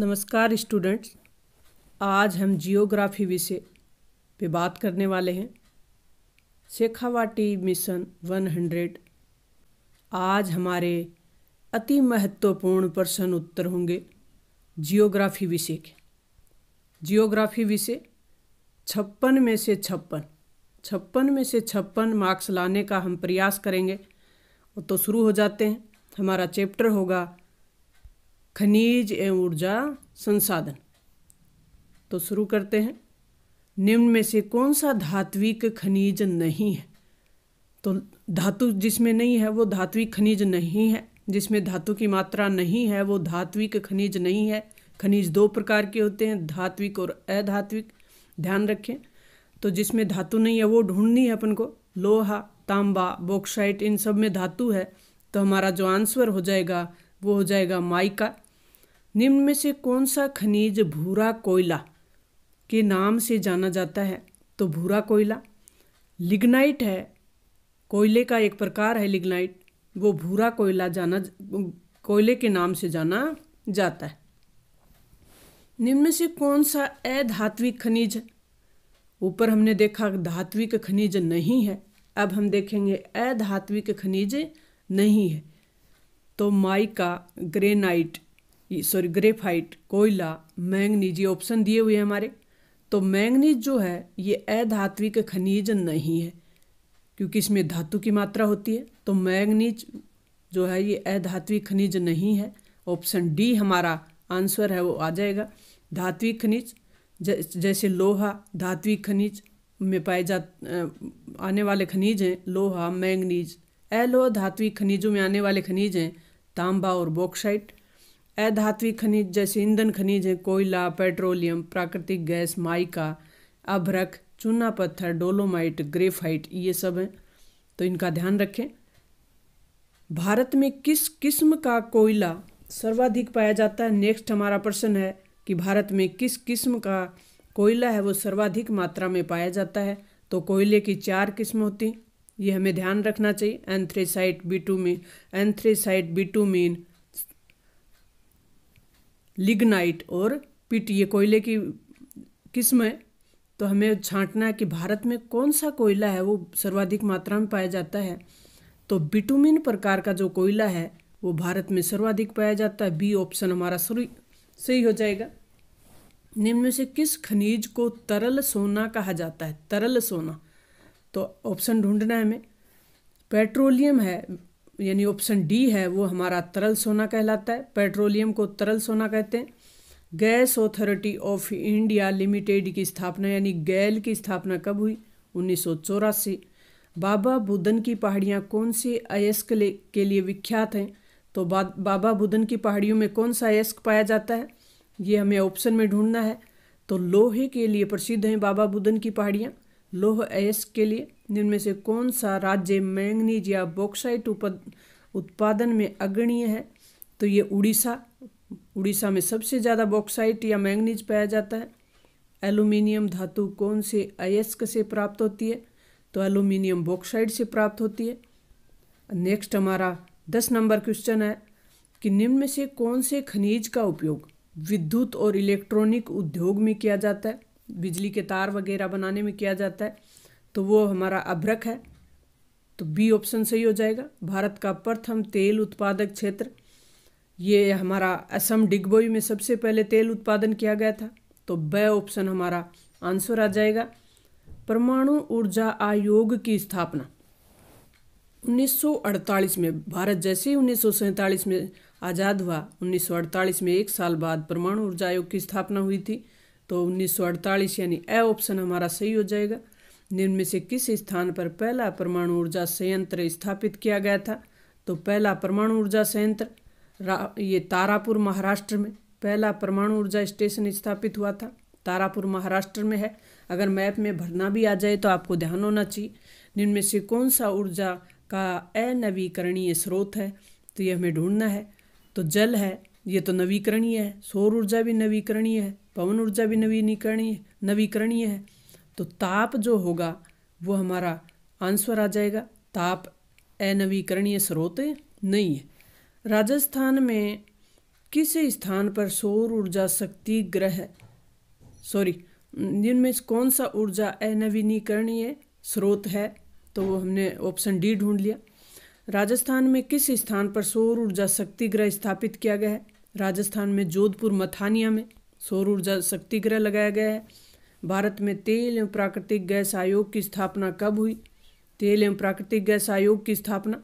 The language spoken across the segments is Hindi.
नमस्कार स्टूडेंट्स आज हम जियोग्राफी विषय पे बात करने वाले हैं शेखावाटी मिशन 100 आज हमारे अति महत्वपूर्ण प्रश्न उत्तर होंगे जियोग्राफी विषय के जियोग्राफी विषय छप्पन में से छप्पन छप्पन में से छप्पन मार्क्स लाने का हम प्रयास करेंगे तो शुरू हो जाते हैं हमारा चैप्टर होगा खनिज एवं ऊर्जा संसाधन तो शुरू करते हैं निम्न में से कौन सा धात्विक खनिज नहीं है तो धातु जिसमें नहीं है वो धात्विक खनिज नहीं है जिसमें धातु की मात्रा नहीं है वो धात्विक खनिज नहीं है खनिज दो प्रकार के होते हैं धात्विक और अधात्विक ध्यान रखें तो जिसमें धातु नहीं है वो ढूंढनी है अपन को लोहा तांबा बॉक्साइट इन सब में धातु है तो हमारा जो आंसर हो जाएगा वो हो जाएगा माइका निम्न में से कौन सा खनिज भूरा कोयला के नाम से जाना जाता है तो भूरा कोयला लिग्नाइट है कोयले का एक प्रकार है लिग्नाइट वो भूरा कोयला जाना कोयले के नाम से जाना जाता है निम्न में से कौन सा अधात्विक खनिज ऊपर हमने देखा धात्विक खनिज नहीं है अब हम देखेंगे अधात्विक खनिज नहीं है तो माइका ग्रेनाइट सॉरी ग्रेफाइट कोयला मैंगनीज ये ऑप्शन दिए हुए हैं हमारे तो मैंगनीज जो है ये अधात्विक खनिज नहीं है क्योंकि इसमें धातु की मात्रा होती है तो मैंगनीज जो है ये अधात्विक खनिज नहीं है ऑप्शन डी हमारा आंसर है वो आ जाएगा धात्विक खनिज जैसे लोहा धात्विक खनिज में पाए जा आने वाले खनिज हैं लोहा मैंगनीज एलो धात्विक खनिजों में आने वाले खनिज हैं तांबा और बॉक्साइट अधात्विक खनिज जैसे ईंधन खनिज हैं कोयला पेट्रोलियम प्राकृतिक गैस माइका अभ्रक चूना पत्थर डोलोमाइट ग्रेफाइट ये सब हैं तो इनका ध्यान रखें भारत में किस किस्म का कोयला सर्वाधिक पाया जाता है नेक्स्ट हमारा प्रश्न है कि भारत में किस किस्म का कोयला है वो सर्वाधिक मात्रा में पाया जाता है तो कोयले की चार किस्म होती हैं ये हमें ध्यान रखना चाहिए एंथ्रेसाइट बी टू में anthracite B two mean lignite और पिट ये कोयले की किस्म है तो हमें छांटना है कि भारत में कौन सा कोयला है वो सर्वाधिक मात्रा में पाया जाता है तो बिटुमिन प्रकार का जो कोयला है वो भारत में सर्वाधिक पाया जाता है बी ऑप्शन हमारा सही हो जाएगा निम्न में से किस खनिज को तरल सोना कहा जाता है तरल सोना तो ऑप्शन ढूंढना है हमें पेट्रोलियम है यानी ऑप्शन डी है वो हमारा तरल सोना कहलाता है पेट्रोलियम को तरल सोना कहते हैं gas authority of India limited की स्थापना यानी गैल की स्थापना कब हुई उन्नीस बाबा बुदन की पहाड़ियाँ कौन सी अयस्क के लिए विख्यात हैं तो बा, बाबा बुदन की पहाड़ियों में कौन सा अयस्क पाया जाता है ये हमें ऑप्शन में ढूंढना है तो लोहे के लिए प्रसिद्ध हैं बाबा बुदन की पहाड़ियाँ लोह अयस्क के लिए निम्न से कौन सा राज्य मैंगनीज या बॉक्साइट उत्पादन में अग्रणीय है तो ये उड़ीसा उड़ीसा में सबसे ज़्यादा बॉक्साइट या मैंगनीज पाया जाता है एलुमिनियम धातु कौन से अयस्क से प्राप्त होती है तो एलुमिनियम बॉक्साइड से प्राप्त होती है नेक्स्ट हमारा दस नंबर क्वेश्चन है कि निम्न में से कौन से खनिज का उपयोग विद्युत और इलेक्ट्रॉनिक उद्योग में किया जाता है बिजली के तार वगैरह बनाने में किया जाता है तो वो हमारा अभ्रक है तो बी ऑप्शन सही हो जाएगा भारत का प्रथम तेल उत्पादक क्षेत्र ये हमारा असम डिगबोई में सबसे पहले तेल उत्पादन किया गया था तो ब ऑप्शन हमारा आंसर आ जाएगा परमाणु ऊर्जा आयोग की स्थापना 1948 में भारत जैसे ही उन्नीस में आज़ाद हुआ 1948 में एक साल बाद परमाणु ऊर्जा आयोग की स्थापना हुई थी तो 1948 यानी ए ऑप्शन हमारा सही हो जाएगा निम्न से किस स्थान पर पहला परमाणु ऊर्जा संयंत्र स्थापित किया गया था तो पहला परमाणु ऊर्जा संयंत्र ये तारापुर महाराष्ट्र में पहला परमाणु ऊर्जा स्टेशन स्थापित हुआ था तारापुर महाराष्ट्र में है अगर मैप में भरना भी आ जाए तो आपको ध्यान होना चाहिए निम्न में से कौन सा ऊर्जा का अनवीकरणीय स्रोत है तो ये हमें ढूंढना है तो जल है ये तो नवीकरणीय है सौर ऊर्जा भी नवीकरणीय है पवन ऊर्जा भी नवीनीकरणीय नवीकरणीय है तो ताप जो होगा वो हमारा आंसर आ जाएगा ताप अनवीकरणीय स्रोत नहीं है राजस्थान में किस स्थान पर सौर ऊर्जा शक्ति ग्रह सॉरी जिनमें कौन सा ऊर्जा अनवीनीकरणीय स्रोत है तो वो हमने ऑप्शन डी ढूंढ लिया राजस्थान में किस स्थान पर सौर ऊर्जा शक्ति ग्रह स्थापित किया गया है राजस्थान में जोधपुर मथानिया में सौर ऊर्जा शक्ति ग्रह लगाया गया है भारत में तेल एवं प्राकृतिक गैस आयोग की स्थापना कब हुई तेल एवं प्राकृतिक गैस आयोग की स्थापना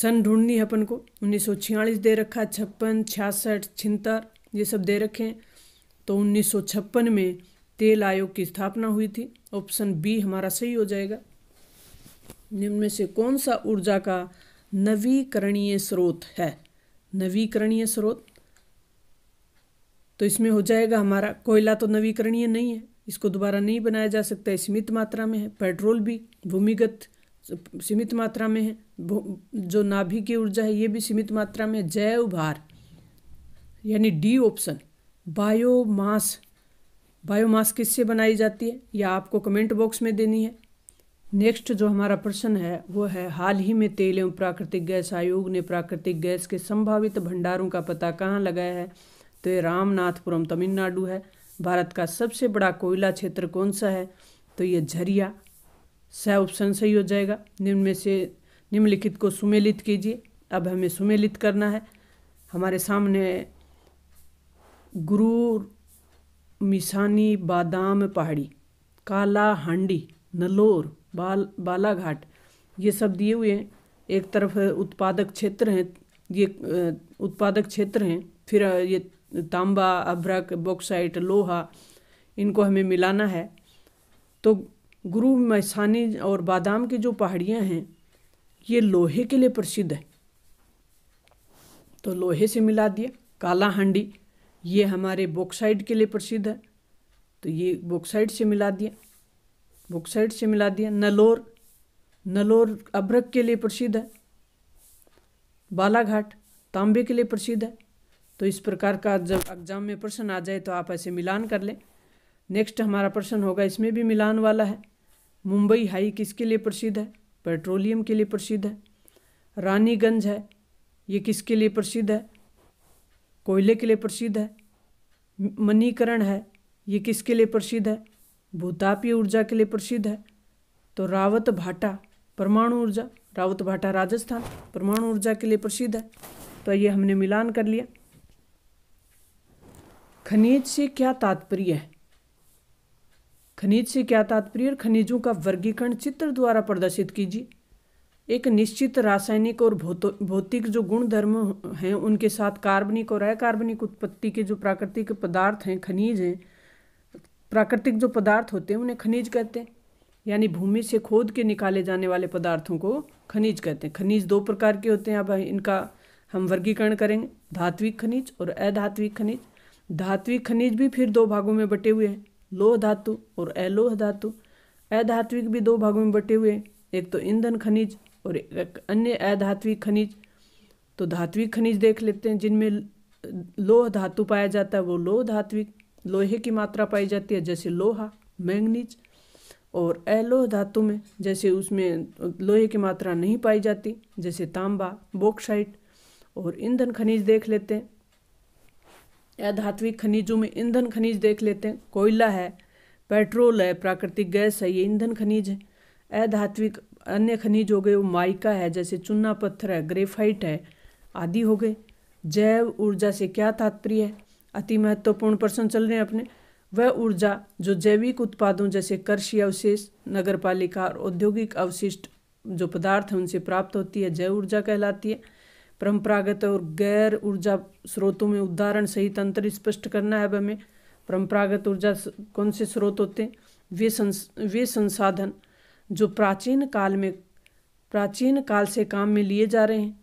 सन ढूंढनी है अपन को उन्नीस दे रखा छप्पन छियासठ छिहत्तर ये सब दे रखे हैं तो उन्नीस में तेल आयोग की स्थापना हुई थी ऑप्शन बी हमारा सही हो जाएगा निम्न में से कौन सा ऊर्जा का नवीकरणीय स्रोत है नवीकरणीय स्रोत तो इसमें हो जाएगा हमारा कोयला तो नवीकरणीय नहीं है इसको दोबारा नहीं बनाया जा सकता है सीमित मात्रा में है पेट्रोल भी भूमिगत सीमित मात्रा में है जो नाभि की ऊर्जा है ये भी सीमित मात्रा में जैव भार यानी डी ऑप्शन बायोमास बायोमास किससे बनाई जाती है या आपको कमेंट बॉक्स में देनी है नेक्स्ट जो हमारा प्रश्न है वो है हाल ही में तेल एवं प्राकृतिक गैस आयोग ने प्राकृतिक गैस के संभावित भंडारों का पता कहाँ लगाया है तो ये रामनाथपुरम तमिलनाडु है भारत का सबसे बड़ा कोयला क्षेत्र कौन सा है तो ये झरिया सह ऑप्शन सही हो जाएगा निम्न में से निम्नलिखित को सुमेलित कीजिए अब हमें सुमेलित करना है हमारे सामने गुरु मिसानी बादाम पहाड़ी काला हांडी नलोर बाल बालाघाट ये सब दिए हुए हैं एक तरफ उत्पादक क्षेत्र हैं ये उत्पादक क्षेत्र हैं फिर ये तांबा अभ्रक बॉक्साइट लोहा इनको हमें मिलाना है तो गुरु मैसानी और बादाम की जो पहाड़ियाँ हैं ये लोहे के लिए प्रसिद्ध है तो लोहे से मिला दिया काला हंडी ये हमारे बॉक्साइट के लिए प्रसिद्ध है तो ये बॉक्साइट से मिला दिया बॉक्साइट से मिला दिया नलोर नलोर अभ्रक के लिए प्रसिद्ध है बालाघाट तांबे के लिए प्रसिद्ध है तो इस प्रकार का जब एग्ज़ाम में प्रश्न आ जाए तो आप ऐसे मिलान कर लें नेक्स्ट हमारा प्रश्न होगा इसमें भी मिलान वाला है मुंबई हाई किसके लिए प्रसिद्ध है पेट्रोलियम के लिए प्रसिद्ध है रानीगंज है ये किसके लिए प्रसिद्ध है कोयले के लिए प्रसिद्ध है मनीकरण है ये किसके लिए प्रसिद्ध है भूतापीय ऊर्जा के लिए प्रसिद्ध है तो रावत भाटा परमाणु ऊर्जा रावत भाटा राजस्थान परमाणु ऊर्जा के लिए प्रसिद्ध है तो ये हमने मिलान कर लिया खनिज से क्या तात्पर्य है खनिज से क्या तात्पर्य और खनिजों का वर्गीकरण चित्र द्वारा प्रदर्शित कीजिए एक निश्चित रासायनिक और भौतिक जो गुणधर्म हैं उनके साथ कार्बनिक और अकार्बनिक उत्पत्ति के जो प्राकृतिक पदार्थ हैं खनिज हैं प्राकृतिक जो पदार्थ होते हैं उन्हें खनिज कहते हैं यानी भूमि से खोद के निकाले जाने वाले पदार्थों को खनिज कहते हैं खनिज दो प्रकार के होते हैं अब इनका हम वर्गीकरण करेंगे धात्विक खनिज और अधात्विक खनिज धात्विक खनिज भी फिर दो भागों में बटे हुए हैं लोह धातु और अलोह धातु अधात्विक भी दो भागों में बटे हुए हैं एक तो ईंधन खनिज और एक अन्य अधात्विक खनिज तो धात्विक खनिज देख लेते हैं जिनमें लोह धातु पाया जाता है वो लोह धात्विक लोहे की मात्रा पाई जाती है जैसे लोहा मैंगनीज और अलोह धातु में जैसे उसमें लोहे की मात्रा नहीं पाई जाती जैसे तांबा बोक्साइट और ईंधन खनिज देख लेते हैं या धात्विक खनिजों में ईंधन खनिज देख लेते हैं कोयला है पेट्रोल है प्राकृतिक गैस है ये ईंधन खनिज है अधात्विक अन्य खनिज हो गए वो माइका है जैसे चूना पत्थर है ग्रेफाइट है आदि हो गए जैव ऊर्जा से क्या तात्पर्य है अति महत्वपूर्ण प्रश्न चल रहे हैं अपने वह ऊर्जा जो जैविक उत्पादों जैसे कृषि अवशेष नगर पालिका और औद्योगिक अवशिष्ट जो पदार्थ हैं उनसे प्राप्त होती है जैव ऊर्जा कहलाती है परंपरागत और गैर ऊर्जा स्रोतों में उदाहरण सहित अंतर स्पष्ट करना है अब हमें परंपरागत ऊर्जा कौन से स्रोत होते हैं वे संस वे संसाधन जो प्राचीन काल में प्राचीन काल से काम में लिए जा रहे हैं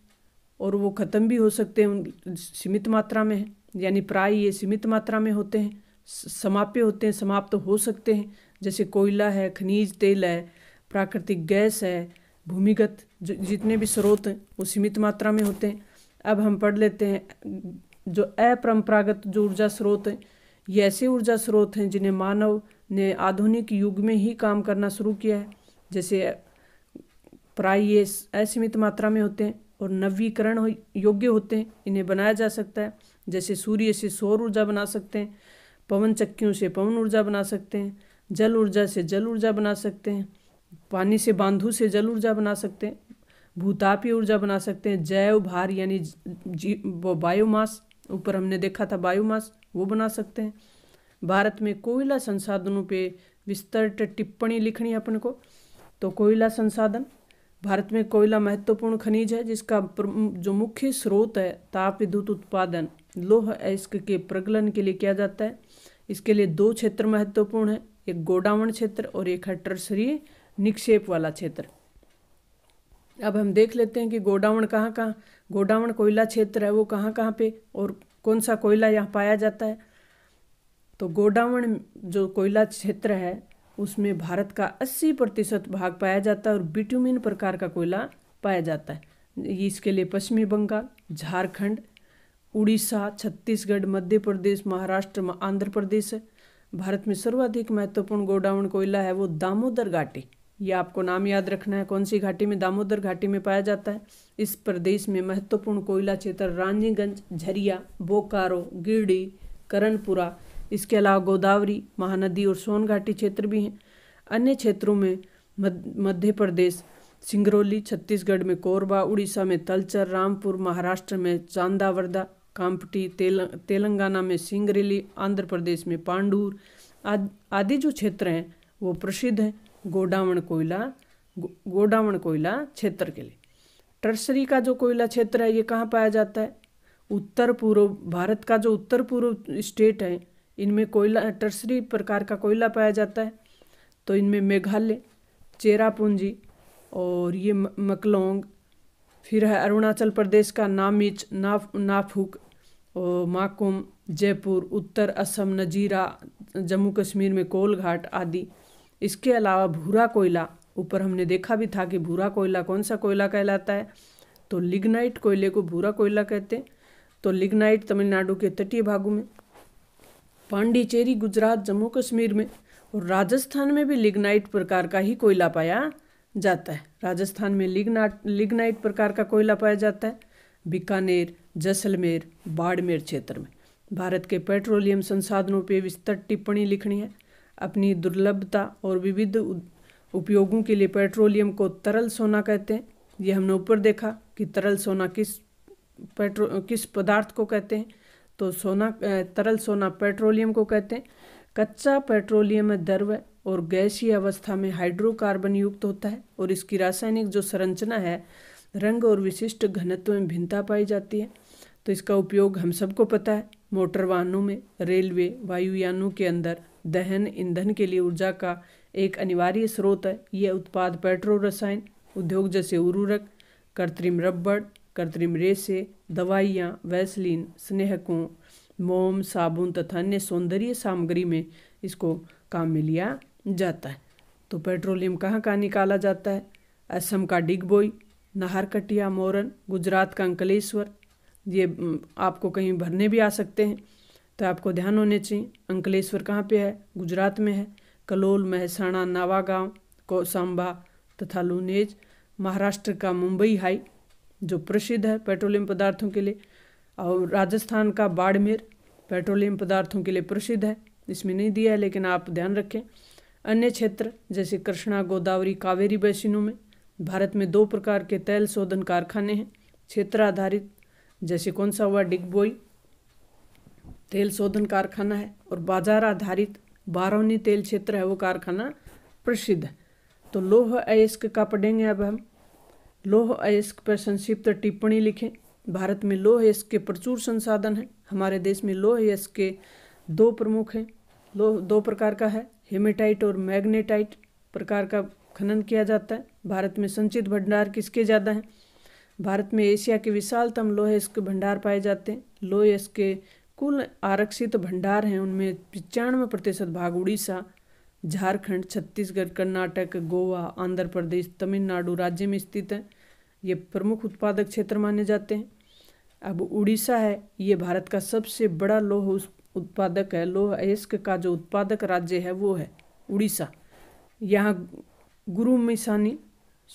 और वो ख़त्म भी हो सकते हैं उन सीमित मात्रा में है यानी प्राय ये सीमित मात्रा में होते हैं समाप्य होते हैं समाप्त तो हो सकते हैं जैसे कोयला है खनिज तेल है प्राकृतिक गैस है भूमिगत जितने भी स्रोत हैं वो सीमित मात्रा में होते हैं अब हम पढ़ लेते हैं जो अपरंपरागत जो ऊर्जा स्रोत हैं ये ऐसे ऊर्जा स्रोत हैं जिन्हें मानव ने आधुनिक युग में ही काम करना शुरू किया है जैसे प्राय ये असीमित मात्रा में होते हैं और नवीकरण योग्य होते हैं इन्हें बनाया जा सकता है जैसे सूर्य से सौर ऊर्जा बना सकते हैं पवन चक्कियों से पवन ऊर्जा बना सकते हैं जल ऊर्जा से जल ऊर्जा बना सकते हैं पानी से बांधू से जल ऊर्जा बना सकते हैं भूतापीय ऊर्जा बना सकते हैं जैव भार यानी जी बायोमास ऊपर हमने देखा था बायोमास वो बना सकते हैं भारत में कोयला संसाधनों पे विस्तृत टिप्पणी लिखनी है अपन को तो कोयला संसाधन भारत में कोयला महत्वपूर्ण खनिज है जिसका जो मुख्य स्रोत है ताप विद्युत उत्पादन लोह अयस्क के प्रगलन के लिए किया जाता है इसके लिए दो क्षेत्र महत्वपूर्ण है एक गोडावण क्षेत्र और एक है टर्सरी निक्षेप वाला क्षेत्र अब हम देख लेते हैं कि गोडावण कहाँ कहाँ गोडावण कोयला क्षेत्र है वो कहाँ कहाँ पे और कौन सा कोयला यहाँ पाया जाता है तो गोडावण जो कोयला क्षेत्र है उसमें भारत का 80 प्रतिशत भाग पाया जाता है और बिटुमिन प्रकार का कोयला पाया जाता है इसके लिए पश्चिमी बंगाल झारखंड उड़ीसा छत्तीसगढ़ मध्य प्रदेश महाराष्ट्र आंध्र प्रदेश भारत में सर्वाधिक महत्वपूर्ण गोडाउन कोयला है वो दामोदर घाटी ये आपको नाम याद रखना है कौन सी घाटी में दामोदर घाटी में पाया जाता है इस प्रदेश में महत्वपूर्ण कोयला क्षेत्र रानीगंज झरिया बोकारो गिरडी करणपुरा इसके अलावा गोदावरी महानदी और सोन घाटी क्षेत्र भी हैं अन्य क्षेत्रों में मध्य प्रदेश सिंगरौली छत्तीसगढ़ में कोरबा उड़ीसा में तलचर रामपुर महाराष्ट्र में चांदावर्दा कामपटी तेल, तेलंगाना में सिंगरेली आंध्र प्रदेश में पांडूर आदि आदि जो क्षेत्र हैं वो प्रसिद्ध हैं गोडावण कोयला गो, गोडावण कोयला क्षेत्र के लिए टर्सरी का जो कोयला क्षेत्र है ये कहाँ पाया जाता है उत्तर पूर्व भारत का जो उत्तर पूर्व स्टेट है इनमें कोयला टर्सरी प्रकार का कोयला पाया जाता है तो इनमें मेघालय चेरापूंजी और ये मकलोंग फिर है अरुणाचल प्रदेश का नामिच नाफ नाफुक और माकुम जयपुर उत्तर असम नजीरा जम्मू कश्मीर में कोलघाट आदि इसके अलावा भूरा कोयला ऊपर हमने देखा भी था कि भूरा कोयला कौन सा कोयला कहलाता है तो लिग्नाइट कोयले को भूरा कोयला कहते हैं तो लिग्नाइट तमिलनाडु के तटीय भागों में पांडिचेरी गुजरात जम्मू कश्मीर में और राजस्थान में भी लिग्नाइट प्रकार का ही कोयला पाया जाता है राजस्थान में लिग्नाट लिग्नाइट प्रकार का कोयला पाया जाता है बीकानेर जैसलमेर बाड़मेर क्षेत्र में भारत के पेट्रोलियम संसाधनों पर विस्तृत टिप्पणी लिखनी है अपनी दुर्लभता और विविध उपयोगों के लिए पेट्रोलियम को तरल सोना कहते हैं ये हमने ऊपर देखा कि तरल सोना किस पेट्रो किस पदार्थ को कहते हैं तो सोना तरल सोना पेट्रोलियम को कहते हैं कच्चा पेट्रोलियम द्रव और गैसीय अवस्था में हाइड्रोकार्बन युक्त होता है और इसकी रासायनिक जो संरचना है रंग और विशिष्ट घनत्व में भिन्नता पाई जाती है तो इसका उपयोग हम सबको पता है मोटर वाहनों में रेलवे वायुयानों के अंदर दहन ईंधन के लिए ऊर्जा का एक अनिवार्य स्रोत है यह उत्पाद पेट्रो रसायन उद्योग जैसे उर्वरक कृत्रिम रबड़ कृत्रिम रेसे दवाइयाँ वैसलिन स्नेहकों मोम साबुन तथा अन्य सौंदर्य सामग्री में इसको काम में लिया जाता है तो पेट्रोलियम कहाँ कहाँ निकाला जाता है असम का डिगबोई नाहरकटिया मोरन गुजरात का अंकलेश्वर ये आपको कहीं भरने भी आ सकते हैं तो आपको ध्यान होने चाहिए अंकलेश्वर कहाँ पे है गुजरात में है कलोल महसाणा नावागांव कौसाम्बा तथा लुनेज महाराष्ट्र का मुंबई हाई जो प्रसिद्ध है पेट्रोलियम पदार्थों के लिए और राजस्थान का बाड़मेर पेट्रोलियम पदार्थों के लिए प्रसिद्ध है इसमें नहीं दिया है लेकिन आप ध्यान रखें अन्य क्षेत्र जैसे कृष्णा गोदावरी कावेरी बेसिनों में भारत में दो प्रकार के तेल शोधन कारखाने हैं क्षेत्र आधारित जैसे कौन सा हुआ डिगबोई तेल शोधन कारखाना है और बाजार आधारित बारौनी तेल क्षेत्र है वो कारखाना प्रसिद्ध है तो लोह अयस्क का पढ़ेंगे अब हम लोह अयस्क पर संक्षिप्त टिप्पणी लिखें भारत में लोह अयस्क के प्रचुर संसाधन हैं हमारे देश में लोह अयस्क के दो प्रमुख हैं लोह दो प्रकार का है हेमेटाइट और मैग्नेटाइट प्रकार का खनन किया जाता है भारत में संचित भंडार किसके ज़्यादा हैं भारत में एशिया के विशालतम लोह अयस्क भंडार पाए जाते हैं लोह अयस्क के कुल आरक्षित भंडार हैं उनमें पचानवे प्रतिशत भाग उड़ीसा झारखंड छत्तीसगढ़ कर्नाटक गोवा आंध्र प्रदेश तमिलनाडु राज्य में स्थित है ये प्रमुख उत्पादक क्षेत्र माने जाते हैं अब उड़ीसा है ये भारत का सबसे बड़ा लोह उत्पादक है लोह अयस्क का जो उत्पादक राज्य है वो है उड़ीसा यहाँ गुरु मिसानी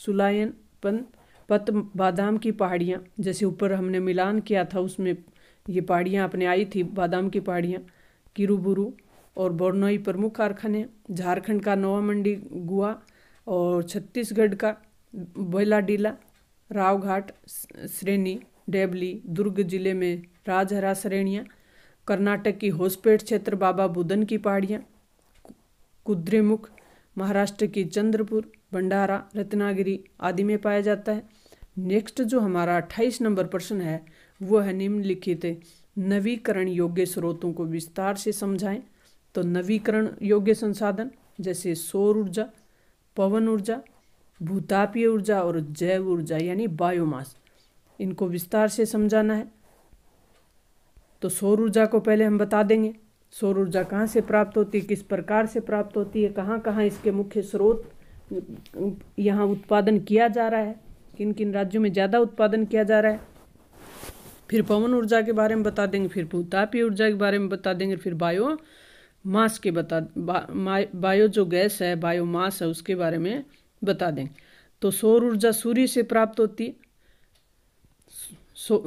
सुलायन पन पत बादाम की पहाड़ियाँ जैसे ऊपर हमने मिलान किया था उसमें ये पहाड़ियाँ अपने आई थी बादाम की पहाड़ियाँ किरुबुरु और बोरनोई प्रमुख कारखाने झारखंड का नोवा मंडी गुआ और छत्तीसगढ़ का बैलाडीला रावघाट श्रेणी डेबली दुर्ग जिले में राजहरा श्रेणियाँ कर्नाटक की होसपेट क्षेत्र बाबा बुदन की पहाड़ियाँ कुद्रेमुख महाराष्ट्र की चंद्रपुर भंडारा रत्नागिरी आदि में पाया जाता है नेक्स्ट जो हमारा अट्ठाईस नंबर प्रश्न है वह निम्नलिखित नवीकरण योग्य स्रोतों को विस्तार से समझाएं तो नवीकरण योग्य संसाधन जैसे सौर ऊर्जा पवन ऊर्जा भूतापीय ऊर्जा और जैव ऊर्जा यानी बायोमास इनको विस्तार से समझाना है तो सौर ऊर्जा को पहले हम बता देंगे सौर ऊर्जा कहाँ से प्राप्त होती है किस प्रकार से प्राप्त होती है कहाँ कहाँ इसके मुख्य स्रोत यहाँ उत्पादन किया जा रहा है किन किन राज्यों में ज़्यादा उत्पादन किया जा रहा है फिर पवन ऊर्जा के बारे में बता देंगे फिर भूतापी ऊर्जा के बारे में बता देंगे फिर बायो मास के बता बा, बायो जो गैस है बायो मास है उसके बारे में बता देंगे तो सौर ऊर्जा सूर्य से प्राप्त होती है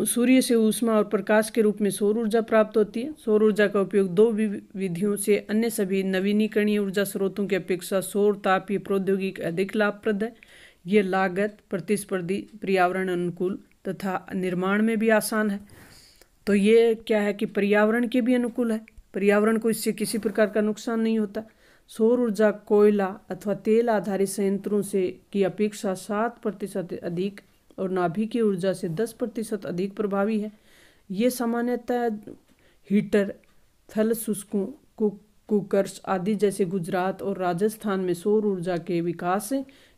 सूर्य से ऊष्मा और प्रकाश के रूप में सौर ऊर्जा प्राप्त होती है सौर ऊर्जा का उपयोग दो विधियों से अन्य सभी नवीनीकरणीय ऊर्जा स्रोतों की अपेक्षा सौर तापीय प्रौद्योगिक अधिक लाभप्रद है ये लागत प्रतिस्पर्धी पर्यावरण अनुकूल तथा निर्माण में भी आसान है तो ये क्या है कि पर्यावरण के भी अनुकूल है पर्यावरण को इससे किसी प्रकार का नुकसान नहीं होता सौर ऊर्जा कोयला अथवा तेल आधारित संयंत्रों से की अपेक्षा सात प्रतिशत अधिक और की ऊर्जा से दस प्रतिशत अधिक प्रभावी है ये सामान्यतः हीटर थल शुष्कों कुक कुकर्स आदि जैसे गुजरात और राजस्थान में सौर ऊर्जा के विकास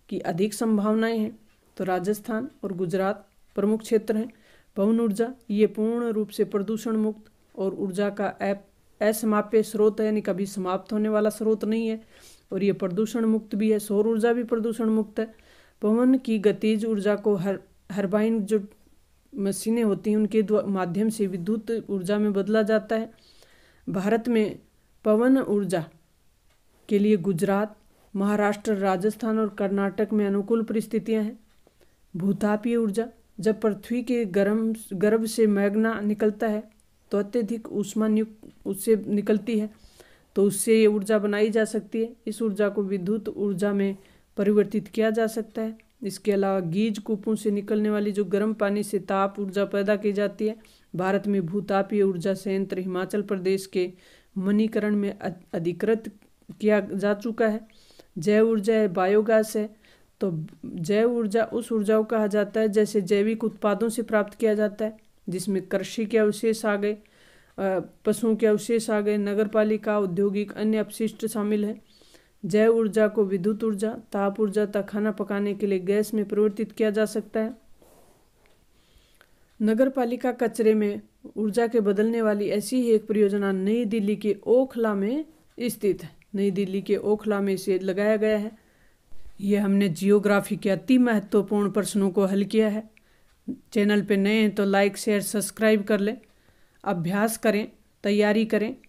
की अधिक संभावनाएं हैं तो राजस्थान और गुजरात प्रमुख क्षेत्र हैं पवन ऊर्जा ये पूर्ण रूप से प्रदूषण मुक्त और ऊर्जा का ऐप असमाप्य स्रोत है यानी कभी समाप्त होने वाला स्रोत नहीं है और ये प्रदूषण मुक्त भी है सौर ऊर्जा भी प्रदूषण मुक्त है पवन की गतिज ऊर्जा को हर हरबाइन जो मशीनें होती हैं उनके माध्यम से विद्युत ऊर्जा में बदला जाता है भारत में पवन ऊर्जा के लिए गुजरात महाराष्ट्र राजस्थान और कर्नाटक में अनुकूल परिस्थितियां हैं भूतापीय ऊर्जा जब पृथ्वी के गर्म गर्भ से मैग्ना निकलता है तो अत्यधिक ऊष्मा उससे निकलती है तो उससे ये ऊर्जा बनाई जा सकती है इस ऊर्जा को विद्युत ऊर्जा में परिवर्तित किया जा सकता है इसके अलावा गीज कूपों से निकलने वाली जो गर्म पानी से ताप ऊर्जा पैदा की जाती है भारत में भूतापीय ऊर्जा संयंत्र हिमाचल प्रदेश के मनीकरण में अधिकृत किया जा चुका है जैव ऊर्जा है बायोगैस है तो जैव ऊर्जा उस ऊर्जा को कहा जाता है जैसे जैविक उत्पादों से प्राप्त किया जाता है जिसमें कृषि के अवशेष आ गए पशुओं के अवशेष आ गए नगर पालिका औद्योगिक अन्य अपशिष्ट शामिल है जैव ऊर्जा को विद्युत ऊर्जा ताप ऊर्जा तथा खाना पकाने के लिए गैस में परिवर्तित किया जा सकता है नगर पालिका कचरे में ऊर्जा के बदलने वाली ऐसी ही एक परियोजना नई दिल्ली के ओखला में स्थित है नई दिल्ली के ओखला में इसे लगाया गया है ये हमने जियोग्राफी के अति महत्वपूर्ण प्रश्नों को हल किया है चैनल पे नए हैं तो लाइक शेयर सब्सक्राइब कर लें अभ्यास करें तैयारी करें